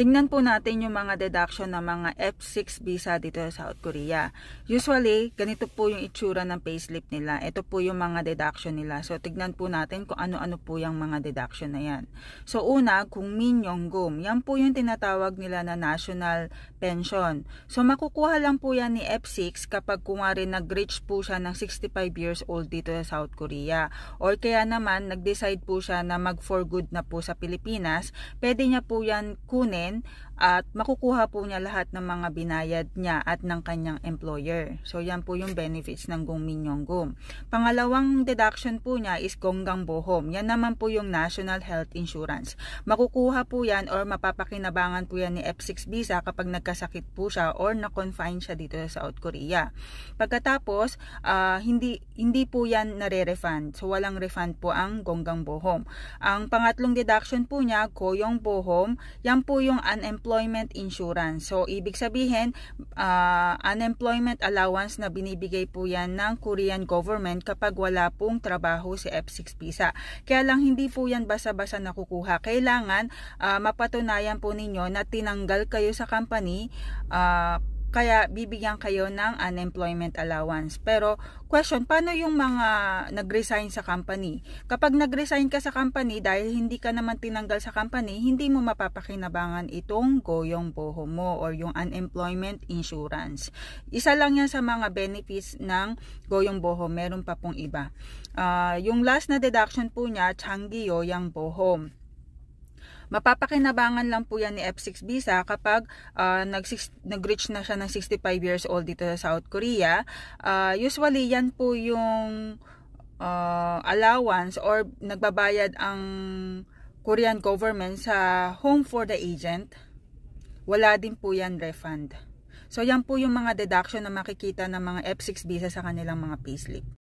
Tingnan po natin yung mga deduction ng mga F6 visa dito sa South Korea. Usually, ganito po yung itsura ng payslip nila. Ito po yung mga deduction nila. So, tignan po natin kung ano-ano po yung mga deduction na yan. So, una, kung Min Yonggum, yan po yung tinatawag nila na national pension. So, makukuha lang po yan ni F6 kapag kumari nag-reach po siya ng 65 years old dito sa South Korea. Or kaya naman, nag-decide po siya na mag-for good na po sa Pilipinas, pwede niya po yan kunin online at makukuha po niya lahat ng mga binayad niya at ng kanyang employer. So yan po yung benefits ng Gong Minyoggum. Pangalawang deduction po niya is Gonggang Bohom. Yan naman po yung National Health Insurance. Makukuha po yan or mapapakinabangan po yan ni F6 visa kapag nagkasakit po siya or na-confine siya dito sa South Korea. Pagkatapos, uh, hindi hindi po yan nare-refund. So walang refund po ang Gonggang Bohom. Ang pangatlong deduction po niya, Koyong Bohom, yan po yung yung unemployment insurance. So, ibig sabihin, uh, unemployment allowance na binibigay po yan ng Korean government kapag wala pong trabaho si F6 visa. Kaya lang, hindi po yan basa-basa nakukuha. Kailangan uh, mapatunayan po ninyo na tinanggal kayo sa company uh, kaya bibigyan kayo ng unemployment allowance. Pero question, paano yung mga nag-resign sa company? Kapag nag-resign ka sa company dahil hindi ka naman tinanggal sa company, hindi mo mapapakinabangan itong goyong boho mo or yung unemployment insurance. Isa lang yan sa mga benefits ng goyong boho. Meron pa pong iba. Uh, yung last na deduction po niya, Changiyo Yang Bohom. Mapapakinabangan lang po yan ni F6 visa kapag uh, nag-reach na siya ng 65 years old dito sa South Korea. Uh, usually yan po yung uh, allowance or nagbabayad ang Korean government sa home for the agent. Wala din po yan refund. So yan po yung mga deduction na makikita ng mga F6 visa sa kanilang mga payslip.